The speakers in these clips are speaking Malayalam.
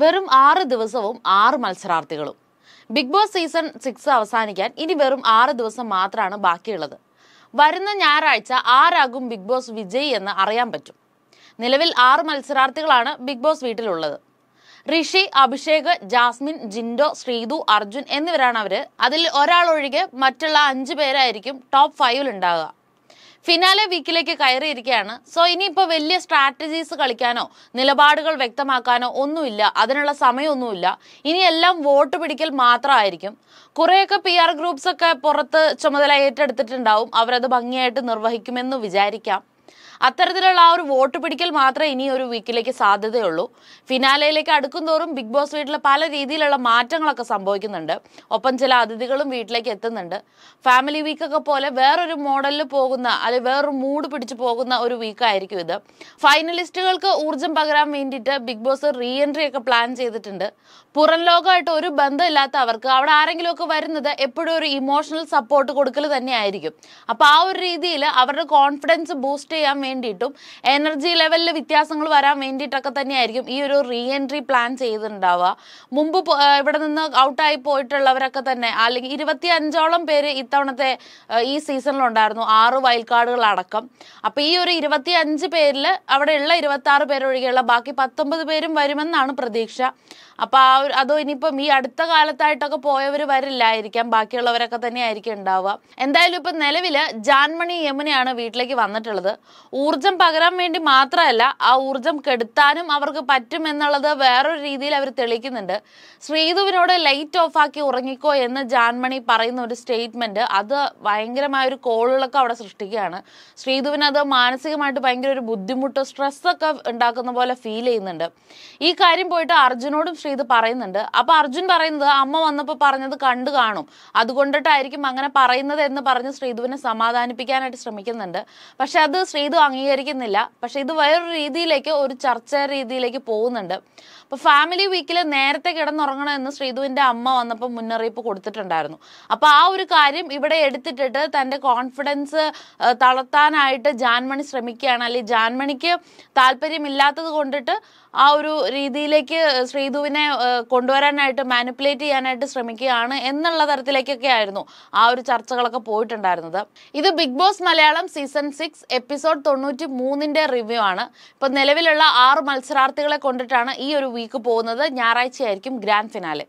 വെറും ആറ് ദിവസവും ആറ് മത്സരാർത്ഥികളും ബിഗ് ബോസ് സീസൺ സിക്സ് അവസാനിക്കാൻ ഇനി വെറും ആറ് ദിവസം മാത്രമാണ് ബാക്കിയുള്ളത് വരുന്ന ഞായറാഴ്ച ആരാകും ബിഗ് ബോസ് വിജയി എന്ന് അറിയാൻ പറ്റും നിലവിൽ ആറ് മത്സരാർത്ഥികളാണ് ബിഗ് ബോസ് വീട്ടിലുള്ളത് ഋഷി അഭിഷേക് ജാസ്മിൻ ജിൻഡോ ശ്രീതു അർജുൻ എന്നിവരാണ് അവര് അതിൽ ഒരാൾ ഒഴികെ മറ്റുള്ള അഞ്ചു പേരായിരിക്കും ടോപ്പ് ഫൈവിൽ ഉണ്ടാകുക ഫിനാലെ വീക്കിലേക്ക് കയറിയിരിക്കുകയാണ് സോ ഇനിയിപ്പോൾ വലിയ സ്ട്രാറ്റജീസ് കളിക്കാനോ നിലപാടുകൾ വ്യക്തമാക്കാനോ ഒന്നുമില്ല അതിനുള്ള സമയമൊന്നുമില്ല ഇനി എല്ലാം വോട്ട് പിടിക്കൽ മാത്രമായിരിക്കും കുറേയൊക്കെ പി ആർ ഗ്രൂപ്പ്സൊക്കെ ഒക്കെ പുറത്ത് ചുമതല ഏറ്റെടുത്തിട്ടുണ്ടാവും അവരത് ഭംഗിയായിട്ട് നിർവഹിക്കുമെന്ന് വിചാരിക്കാം അത്തരത്തിലുള്ള ആ ഒരു വോട്ട് പിടിക്കൽ മാത്രമേ ഇനി ഒരു വീക്കിലേക്ക് സാധ്യതയുള്ളൂ ഫിനാലയിലേക്ക് അടുക്കുന്തോറും ബിഗ് ബോസ് വീട്ടിൽ പല രീതിയിലുള്ള മാറ്റങ്ങളൊക്കെ സംഭവിക്കുന്നുണ്ട് ഒപ്പം ചില അതിഥികളും വീട്ടിലേക്ക് എത്തുന്നുണ്ട് ഫാമിലി വീക്കൊക്കെ പോലെ വേറൊരു മോഡലിൽ പോകുന്ന അല്ലെങ്കിൽ വേറൊരു മൂഡ് പിടിച്ചു പോകുന്ന ഒരു വീക്കായിരിക്കും ഇത് ഫൈനലിസ്റ്റുകൾക്ക് ഊർജം പകരാൻ വേണ്ടിയിട്ട് ബിഗ് ബോസ് റീ എൻട്രി ഒക്കെ പ്ലാൻ ചെയ്തിട്ടുണ്ട് പുറം ലോകമായിട്ട് ഒരു ബന്ധമില്ലാത്ത അവർക്ക് അവിടെ ആരെങ്കിലുമൊക്കെ വരുന്നത് എപ്പോഴും ഒരു ഇമോഷണൽ സപ്പോർട്ട് കൊടുക്കൽ തന്നെ ആയിരിക്കും അപ്പോൾ ആ ഒരു രീതിയിൽ അവരുടെ കോൺഫിഡൻസ് ബൂസ്റ്റ് ചെയ്യാൻ വേണ്ടിയിട്ടും എനർജി ലെവലിൽ വ്യത്യാസങ്ങൾ വരാൻ വേണ്ടിയിട്ടൊക്കെ തന്നെയായിരിക്കും ഈ ഒരു റീ എൻട്രി പ്ലാൻ ചെയ്തിട്ടുണ്ടാവുക മുമ്പ് ഇവിടെ നിന്ന് ഔട്ടായി പോയിട്ടുള്ളവരൊക്കെ തന്നെ അല്ലെങ്കിൽ ഇരുപത്തി അഞ്ചോളം പേര് ഇത്തവണത്തെ ഈ സീസണിലുണ്ടായിരുന്നു ആറ് വൈൽഡ് കാർഡുകൾ അടക്കം അപ്പോൾ ഈ ഒരു ഇരുപത്തി അഞ്ച് പേരിൽ അവിടെയുള്ള ഇരുപത്തി ആറ് പേരൊഴികെയുള്ള ബാക്കി പത്തൊമ്പത് പേരും വരുമെന്നാണ് പ്രതീക്ഷ അപ്പൊ ആ ഒരു അതോ ഇനിയിപ്പം ഈ അടുത്ത കാലത്തായിട്ടൊക്കെ പോയവർ വരില്ലായിരിക്കാം ബാക്കിയുള്ളവരൊക്കെ തന്നെ ആയിരിക്കും ഉണ്ടാവുക എന്തായാലും ഇപ്പൊ നിലവില് ജാൻമണി യമുനയാണ് വീട്ടിലേക്ക് വന്നിട്ടുള്ളത് ഊർജം പകരാൻ വേണ്ടി മാത്രമല്ല ആ ഊർജം കെടുത്താനും അവർക്ക് പറ്റും എന്നുള്ളത് വേറൊരു രീതിയിൽ അവർ തെളിയിക്കുന്നുണ്ട് ശ്രീതുവിനോട് ലൈറ്റ് ഓഫ് ആക്കി ഉറങ്ങിക്കോ എന്ന് ജാൻമണി പറയുന്ന ഒരു സ്റ്റേറ്റ്മെന്റ് അത് ഭയങ്കരമായ ഒരു കോളുകളൊക്കെ അവിടെ സൃഷ്ടിക്കുകയാണ് ശ്രീധുവിന് അത് മാനസികമായിട്ട് ഭയങ്കര ഒരു ബുദ്ധിമുട്ട് സ്ട്രെസ് ഒക്കെ ഉണ്ടാക്കുന്ന പോലെ ഫീൽ ചെയ്യുന്നുണ്ട് ഈ കാര്യം പോയിട്ട് അർജുനോടും ഇത് പറയുന്നുണ്ട് അപ്പൊ അർജുൻ പറയുന്നത് അമ്മ വന്നപ്പോൾ പറഞ്ഞത് കണ്ടു കാണും അതുകൊണ്ടിട്ടായിരിക്കും അങ്ങനെ പറയുന്നത് എന്ന് പറഞ്ഞ് ശ്രീധുവിനെ സമാധാനിപ്പിക്കാനായിട്ട് ശ്രമിക്കുന്നുണ്ട് പക്ഷെ അത് ശ്രീധു അംഗീകരിക്കുന്നില്ല പക്ഷെ ഇത് വേറൊരു രീതിയിലേക്ക് ഒരു ചർച്ച രീതിയിലേക്ക് പോകുന്നുണ്ട് അപ്പോൾ ഫാമിലി വീക്കിൽ നേരത്തെ എന്ന് ശ്രീധുവിന്റെ അമ്മ വന്നപ്പോൾ മുന്നറിയിപ്പ് കൊടുത്തിട്ടുണ്ടായിരുന്നു അപ്പോൾ ആ ഒരു കാര്യം ഇവിടെ എടുത്തിട്ടിട്ട് തന്റെ കോൺഫിഡൻസ് തളർത്താനായിട്ട് ജാൻമണി ശ്രമിക്കുകയാണ് അല്ലെങ്കിൽ ജാൻമണിക്ക് താല്പര്യമില്ലാത്തത് കൊണ്ടിട്ട് ആ ഒരു രീതിയിലേക്ക് ശ്രീധുവിനെ കൊണ്ടുവരാനായിട്ട് മാനിപ്പുലേറ്റ് ചെയ്യാനായിട്ട് ശ്രമിക്കുകയാണ് എന്നുള്ള തരത്തിലേക്കൊക്കെ ആയിരുന്നു ആ ഒരു ചർച്ചകളൊക്കെ പോയിട്ടുണ്ടായിരുന്നത് ഇത് Bigg Boss Malayalam season six episode തൊണ്ണൂറ്റി മൂന്നിന്റെ റിവ്യൂ ആണ് ഇപ്പൊ നിലവിലുള്ള ആറ് മത്സരാർത്ഥികളെ കൊണ്ടിട്ടാണ് ഈ ഒരു വീക്ക് പോകുന്നത് ഞായറാഴ്ചയായിരിക്കും ഗ്രാൻഡ് ഫിനാലെ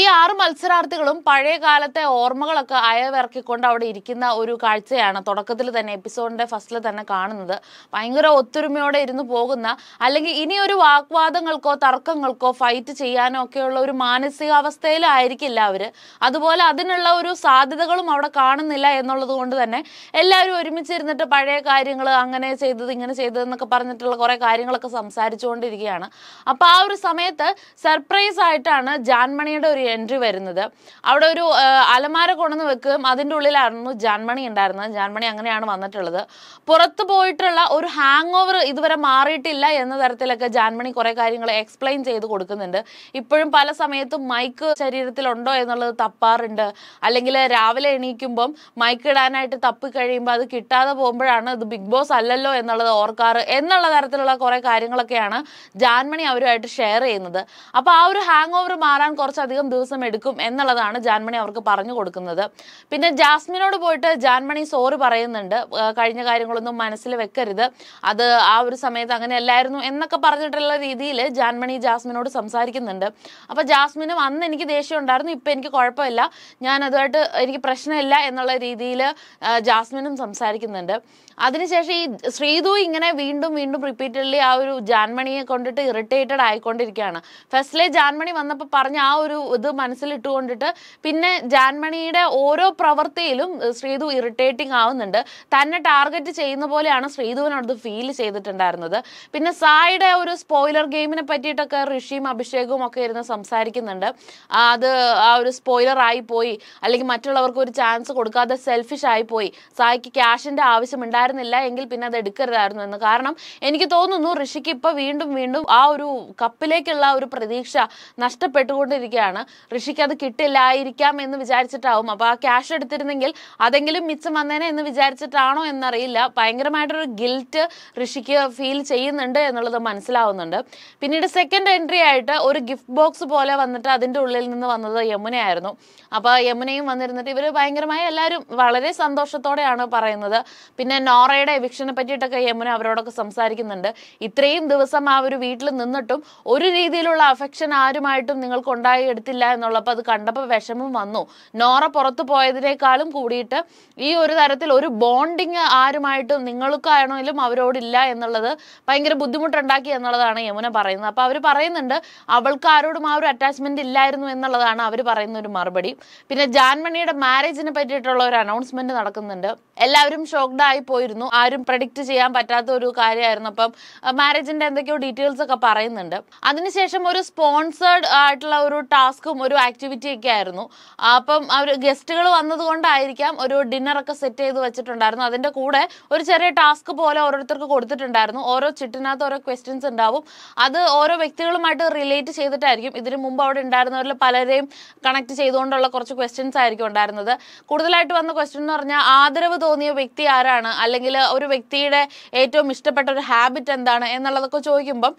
ഈ ആറ് മത്സരാർത്ഥികളും പഴയ കാലത്തെ ഓർമ്മകളൊക്കെ അയവിറക്കിക്കൊണ്ട് അവിടെ ഇരിക്കുന്ന ഒരു കാഴ്ചയാണ് തുടക്കത്തിൽ തന്നെ എപ്പിസോഡിന്റെ ഫസ്റ്റിൽ തന്നെ കാണുന്നത് ഭയങ്കര ഒത്തൊരുമയോടെ ഇരുന്ന് പോകുന്ന അല്ലെങ്കിൽ ഇനി ഒരു വാഗ്വാദങ്ങൾക്കോ തർക്കങ്ങൾക്കോ ഫൈറ്റ് ചെയ്യാനോ ഒക്കെയുള്ള ഒരു മാനസികാവസ്ഥയിലായിരിക്കില്ല അവർ അതുപോലെ അതിനുള്ള ഒരു സാധ്യതകളും അവിടെ കാണുന്നില്ല എന്നുള്ളത് കൊണ്ട് തന്നെ എല്ലാവരും ഒരുമിച്ചിരുന്നിട്ട് പഴയ കാര്യങ്ങൾ അങ്ങനെ ചെയ്തത് ഇങ്ങനെ ചെയ്തതെന്നൊക്കെ പറഞ്ഞിട്ടുള്ള കുറേ കാര്യങ്ങളൊക്കെ സംസാരിച്ചുകൊണ്ടിരിക്കുകയാണ് അപ്പോൾ ആ ഒരു സമയത്ത് സർപ്രൈസ് ആയിട്ടാണ് ജാൻമണിയുടെ ഒരു ഒരു എൻട്രി വരുന്നത് അവിടെ ഒരു അലമാര കൊണ്ടുവന്ന് വെക്കുകയും അതിൻ്റെ ഉള്ളിലായിരുന്നു ജാൻമണി ഉണ്ടായിരുന്നത് ജാൻമണി അങ്ങനെയാണ് വന്നിട്ടുള്ളത് പുറത്ത് പോയിട്ടുള്ള ഒരു ഹാങ് ഓവർ ഇതുവരെ മാറിയിട്ടില്ല എന്ന തരത്തിലൊക്കെ ജാൻമണി കുറേ കാര്യങ്ങൾ എക്സ്പ്ലെയിൻ ചെയ്ത് കൊടുക്കുന്നുണ്ട് ഇപ്പോഴും പല സമയത്തും മൈക്ക് ശരീരത്തിലുണ്ടോ എന്നുള്ളത് തപ്പാറുണ്ട് അല്ലെങ്കിൽ രാവിലെ എണീക്കുമ്പം മൈക്ക് ഇടാനായിട്ട് തപ്പി കഴിയുമ്പോൾ അത് കിട്ടാതെ പോകുമ്പോഴാണ് ഇത് ബിഗ് ബോസ് അല്ലല്ലോ എന്നുള്ളത് ഓർക്കാറ് എന്നുള്ള തരത്തിലുള്ള കുറേ കാര്യങ്ങളൊക്കെയാണ് ജാൻമണി അവരുമായിട്ട് ഷെയർ ചെയ്യുന്നത് അപ്പോൾ ആ ഒരു ഹാങ് ഓവർ മാറാൻ കുറച്ചധികം ദിവസം എടുക്കും എന്നുള്ളതാണ് ജാൻമണി അവർക്ക് പറഞ്ഞു കൊടുക്കുന്നത് പിന്നെ ജാസ്മിനോട് പോയിട്ട് ജാൻമണി സോറി പറയുന്നുണ്ട് കഴിഞ്ഞ കാര്യങ്ങളൊന്നും മനസ്സിൽ വെക്കരുത് അത് ആ ഒരു സമയത്ത് അല്ലായിരുന്നു എന്നൊക്കെ പറഞ്ഞിട്ടുള്ള രീതിയിൽ ജാൻമണി ജാസ്മിനോട് സംസാരിക്കുന്നുണ്ട് അപ്പോൾ ജാസ്മിനും അന്ന് എനിക്ക് ദേഷ്യം ഉണ്ടായിരുന്നു ഇപ്പൊ എനിക്ക് കുഴപ്പമില്ല ഞാൻ അതുമായിട്ട് എനിക്ക് പ്രശ്നമില്ല എന്നുള്ള രീതിയിൽ ജാസ്മിനും സംസാരിക്കുന്നുണ്ട് അതിനുശേഷം ഈ ശ്രീതു ഇങ്ങനെ വീണ്ടും വീണ്ടും റിപ്പീറ്റഡ്ലി ആ ഒരു ജാൻമണിയെ കൊണ്ടിട്ട് ഇറിറ്റേറ്റഡ് ആയിക്കൊണ്ടിരിക്കുകയാണ് ഫസ്റ്റിലെ ജാൻമണി വന്നപ്പോൾ പറഞ്ഞ ആ ഒരു എന്നുള്ളത് മനസ്സിലിട്ടുകൊണ്ടിട്ട് പിന്നെ ജാൻമണിയുടെ ഓരോ പ്രവൃത്തിയിലും ശ്രീതു ഇറിറ്റേറ്റിംഗ് ആവുന്നുണ്ട് തന്നെ ടാർഗറ്റ് ചെയ്യുന്ന പോലെയാണ് ശ്രീധുവിനടുത്ത് ഫീൽ ചെയ്തിട്ടുണ്ടായിരുന്നത് പിന്നെ സായിയുടെ ഒരു സ്പോയിലർ ഗെയിമിനെ പറ്റിയിട്ടൊക്കെ ഋഷിയും അഭിഷേകവും ഒക്കെ ഇരുന്ന് സംസാരിക്കുന്നുണ്ട് അത് ആ ഒരു സ്പോയിലർ ആയി പോയി അല്ലെങ്കിൽ മറ്റുള്ളവർക്ക് ഒരു ചാൻസ് കൊടുക്കാതെ സെൽഫിഷ് ആയി പോയി സായിക്ക് ക്യാഷിന്റെ ആവശ്യം ഉണ്ടായിരുന്നില്ല എങ്കിൽ പിന്നെ അത് എടുക്കരുതായിരുന്നു എന്ന് കാരണം എനിക്ക് തോന്നുന്നു ഋഷിക്ക് ഇപ്പൊ വീണ്ടും വീണ്ടും ആ ഒരു കപ്പിലേക്കുള്ള ഒരു പ്രതീക്ഷ നഷ്ടപ്പെട്ടുകൊണ്ടിരിക്കുകയാണ് ഋഷിക്ക് അത് കിട്ടില്ലായിരിക്കാം എന്ന് വിചാരിച്ചിട്ടാവും അപ്പോൾ ആ ക്യാഷ് എടുത്തിരുന്നെങ്കിൽ അതെങ്കിലും മിച്ചം വന്നേനെ എന്ന് വിചാരിച്ചിട്ടാണോ എന്നറിയില്ല ഭയങ്കരമായിട്ടൊരു ഗിൽറ്റ് ഋഷിക്ക് ഫീൽ ചെയ്യുന്നുണ്ട് എന്നുള്ളത് മനസ്സിലാവുന്നുണ്ട് പിന്നീട് സെക്കൻഡ് എൻട്രി ആയിട്ട് ഒരു ഗിഫ്റ്റ് ബോക്സ് പോലെ വന്നിട്ട് അതിൻ്റെ ഉള്ളിൽ നിന്ന് വന്നത് യമുനയായിരുന്നു അപ്പോൾ യമുനയും വന്നിരുന്നിട്ട് ഇവർ ഭയങ്കരമായി എല്ലാവരും വളരെ സന്തോഷത്തോടെയാണ് പറയുന്നത് പിന്നെ നോറയുടെ എവിക്ഷനെ പറ്റിയിട്ടൊക്കെ യമുന അവരോടൊക്കെ സംസാരിക്കുന്നുണ്ട് ഇത്രയും ദിവസം ആ ഒരു വീട്ടിൽ നിന്നിട്ടും ഒരു രീതിയിലുള്ള അഫെക്ഷൻ ആരുമായിട്ടും നിങ്ങൾക്ക് ഉണ്ടായി എടുത്തില്ല പറ്റില്ല എന്നുള്ളപ്പോൾ അത് കണ്ടപ്പോൾ വിഷമം വന്നു നോറ പുറത്തു പോയതിനേക്കാളും കൂടിയിട്ട് ഈ ഒരു തരത്തിൽ ഒരു ബോണ്ടിങ് ആരുമായിട്ടും നിങ്ങൾക്കാണെങ്കിലും അവരോടില്ല എന്നുള്ളത് ഭയങ്കര ബുദ്ധിമുട്ടുണ്ടാക്കി എന്നുള്ളതാണ് യമുന പറയുന്നത് അപ്പോൾ അവർ പറയുന്നുണ്ട് അവൾക്ക് ആരോടും ആ ഒരു അറ്റാച്ച്മെന്റ് ഇല്ലായിരുന്നു എന്നുള്ളതാണ് അവർ പറയുന്ന ഒരു മറുപടി പിന്നെ ജാൻമണിയുടെ മാരേജിനെ പറ്റിയിട്ടുള്ള ഒരു അനൗൺസ്മെന്റ് നടക്കുന്നുണ്ട് എല്ലാവരും ഷോക്ക്ഡ് ആയി പോയിരുന്നു ആരും പ്രഡിക്റ്റ് ചെയ്യാൻ പറ്റാത്ത ഒരു കാര്യമായിരുന്നു അപ്പം മാരേജിന്റെ എന്തൊക്കെയോ ഡീറ്റെയിൽസ് ഒക്കെ പറയുന്നുണ്ട് അതിനുശേഷം ഒരു സ്പോൺസേർഡ് ആയിട്ടുള്ള ഒരു ടാസ്ക് ടാസ്കും ഒരു ആക്ടിവിറ്റിയൊക്കെ ആയിരുന്നു അപ്പം അവർ ഗസ്റ്റുകൾ വന്നതുകൊണ്ടായിരിക്കാം ഒരു ഡിന്നറൊക്കെ സെറ്റ് ചെയ്ത് വെച്ചിട്ടുണ്ടായിരുന്നു അതിൻ്റെ കൂടെ ഒരു ചെറിയ ടാസ്ക് പോലെ ഓരോരുത്തർക്ക് കൊടുത്തിട്ടുണ്ടായിരുന്നു ഓരോ ചിട്ടിനകത്ത് ഓരോ ക്വസ്റ്റ്യൻസ് ഉണ്ടാവും അത് ഓരോ വ്യക്തികളുമായിട്ട് റിലേറ്റ് ചെയ്തിട്ടായിരിക്കും ഇതിനു മുമ്പ് അവിടെ ഉണ്ടായിരുന്നവരിൽ പലരെയും കണക്ട് ചെയ്തുകൊണ്ടുള്ള കുറച്ച് ക്വസ്റ്റ്യൻസ് ആയിരിക്കും ഉണ്ടായിരുന്നത് കൂടുതലായിട്ട് വന്ന ക്വസ്റ്റ്യൻ എന്ന് പറഞ്ഞാൽ ആദരവ് തോന്നിയ വ്യക്തി ആരാണ് അല്ലെങ്കിൽ ഒരു വ്യക്തിയുടെ ഏറ്റവും ഇഷ്ടപ്പെട്ട ഒരു ഹാബിറ്റ് എന്താണ് എന്നുള്ളതൊക്കെ ചോദിക്കുമ്പം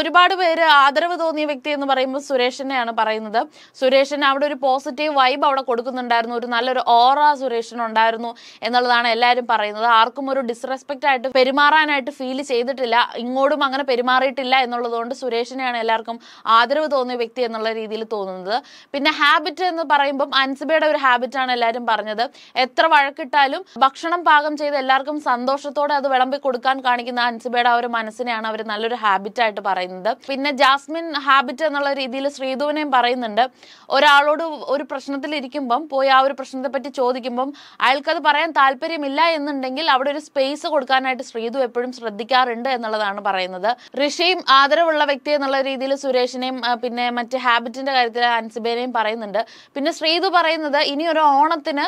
ഒരുപാട് പേര് ആദരവ് തോന്നിയ വ്യക്തി എന്ന് പറയുമ്പോൾ സുരേഷിനെയാണ് പറയുന്നത് സുരേഷിന് അവിടെ ഒരു പോസിറ്റീവ് വൈബ് അവിടെ കൊടുക്കുന്നുണ്ടായിരുന്നു ഒരു നല്ലൊരു ഓറ സുരേഷിന് ഉണ്ടായിരുന്നു എന്നുള്ളതാണ് എല്ലാവരും പറയുന്നത് ആർക്കും ഒരു ഡിസ്റെസ്പെക്റ്റ് ആയിട്ട് പെരുമാറാനായിട്ട് ഫീൽ ചെയ്തിട്ടില്ല ഇങ്ങോട്ടും അങ്ങനെ പെരുമാറിയിട്ടില്ല എന്നുള്ളതുകൊണ്ട് സുരേഷിനെയാണ് എല്ലാവർക്കും ആദരവ് തോന്നിയ വ്യക്തി എന്നുള്ള രീതിയിൽ തോന്നുന്നത് പിന്നെ ഹാബിറ്റ് എന്ന് പറയുമ്പം അൻസിബയുടെ ഒരു ഹാബിറ്റാണ് എല്ലാവരും പറഞ്ഞത് എത്ര വഴക്കിട്ടാലും ഭക്ഷണം പാകം ചെയ്ത് എല്ലാവർക്കും സന്തോഷത്തോടെ അത് വിളമ്പി കൊടുക്കാൻ കാണിക്കുന്ന അൻസിബയുടെ ആ ഒരു മനസ്സിനെയാണ് അവർ നല്ലൊരു ഹാബിറ്റായിട്ട് പറയുന്നത് പിന്നെ ജാസ്മിൻ ഹാബിറ്റ് എന്നുള്ള രീതിയിൽ ശ്രീധുവിനെയും പറയുന്നുണ്ട് ചെയ്യാറുണ്ട് ഒരാളോട് ഒരു പ്രശ്നത്തിൽ ഇരിക്കുമ്പം പോയി ആ ഒരു പ്രശ്നത്തെ പറ്റി ചോദിക്കുമ്പം അയാൾക്കത് പറയാൻ താല്പര്യമില്ല എന്നുണ്ടെങ്കിൽ അവിടെ ഒരു സ്പേസ് കൊടുക്കാനായിട്ട് ശ്രീതു എപ്പോഴും ശ്രദ്ധിക്കാറുണ്ട് എന്നുള്ളതാണ് പറയുന്നത് ഋഷിയും ആദരവുള്ള വ്യക്തി എന്നുള്ള രീതിയിൽ സുരേഷിനെയും പിന്നെ മറ്റ് ഹാബിറ്റിന്റെ കാര്യത്തിൽ അൻസിബേനെയും പറയുന്നുണ്ട് പിന്നെ ശ്രീതു പറയുന്നത് ഇനി ഒരു ഓണത്തിന്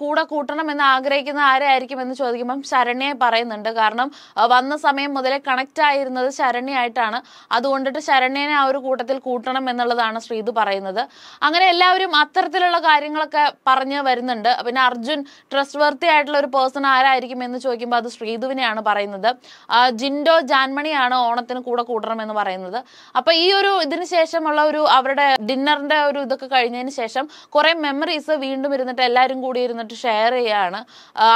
കൂടെ കൂട്ടണം എന്ന് ആഗ്രഹിക്കുന്ന ആരായിരിക്കും എന്ന് ചോദിക്കുമ്പം ശരണ്യെ പറയുന്നുണ്ട് കാരണം വന്ന സമയം മുതലേ കണക്ട് ആയിരുന്നത് ശരണ്യായിട്ടാണ് അതുകൊണ്ടിട്ട് ശരണ്യനെ ആ ഒരു കൂട്ടത്തിൽ കൂട്ടണം എന്നുള്ളതാണ് ശ്രീതു പറയുന്നത് പറയുന്നത് അങ്ങനെ എല്ലാവരും അത്തരത്തിലുള്ള കാര്യങ്ങളൊക്കെ പറഞ്ഞു വരുന്നുണ്ട് പിന്നെ അർജുൻ ട്രസ്റ്റ് വർത്തി ആയിട്ടുള്ള ഒരു പേഴ്സൺ ആരായിരിക്കും എന്ന് ചോദിക്കുമ്പോൾ അത് ശ്രീധുവിനെയാണ് പറയുന്നത് ജിൻഡോ ജാൻമണിയാണ് ഓണത്തിന് കൂടെ കൂടണമെന്ന് എന്ന് പറയുന്നത് അപ്പൊ ഈ ഒരു ഇതിന് ശേഷമുള്ള ഒരു അവരുടെ ഡിന്നറിന്റെ ഒരു ഇതൊക്കെ കഴിഞ്ഞതിന് ശേഷം കുറെ മെമ്മറീസ് വീണ്ടും ഇരുന്നിട്ട് എല്ലാവരും കൂടി ഇരുന്നിട്ട് ഷെയർ ചെയ്യാണ്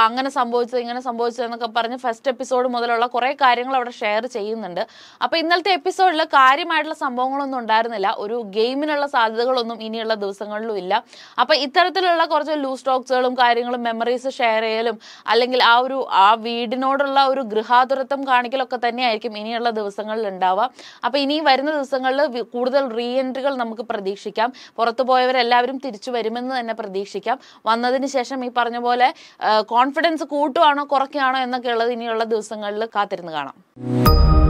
അങ്ങനെ സംഭവിച്ചത് ഇങ്ങനെ സംഭവിച്ചത് എന്നൊക്കെ പറഞ്ഞ് ഫസ്റ്റ് എപ്പിസോഡ് മുതലുള്ള കുറെ കാര്യങ്ങൾ അവിടെ ഷെയർ ചെയ്യുന്നുണ്ട് അപ്പൊ ഇന്നലത്തെ എപ്പിസോഡിൽ കാര്യമായിട്ടുള്ള സംഭവങ്ങളൊന്നും ഉണ്ടായിരുന്നില്ല ഒരു ഗെയിമിനുള്ള സാധ്യത സാധ്യതകളൊന്നും ഇനിയുള്ള ദിവസങ്ങളിലും ഇല്ല അപ്പൊ ഇത്തരത്തിലുള്ള കുറച്ച് ലൂസ് സ്റ്റോക്സുകളും കാര്യങ്ങളും മെമ്മറീസ് ഷെയർ ചെയ്യലും അല്ലെങ്കിൽ ആ ഒരു ആ വീടിനോടുള്ള ഒരു ഗൃഹാതുരത്വം കാണിക്കലൊക്കെ തന്നെയായിരിക്കും ഇനിയുള്ള ദിവസങ്ങളിൽ ഉണ്ടാവുക അപ്പൊ ഇനി വരുന്ന ദിവസങ്ങളിൽ കൂടുതൽ റീ എൻട്രികൾ നമുക്ക് പ്രതീക്ഷിക്കാം പുറത്തു പോയവരെല്ലാവരും തിരിച്ചു വരുമെന്ന് തന്നെ പ്രതീക്ഷിക്കാം വന്നതിന് ശേഷം ഈ പറഞ്ഞ പോലെ കോൺഫിഡൻസ് കൂട്ടുവാണോ കുറയ്ക്കുകയാണോ എന്നൊക്കെ ഇനിയുള്ള ദിവസങ്ങളിൽ കാത്തിരുന്ന് കാണാം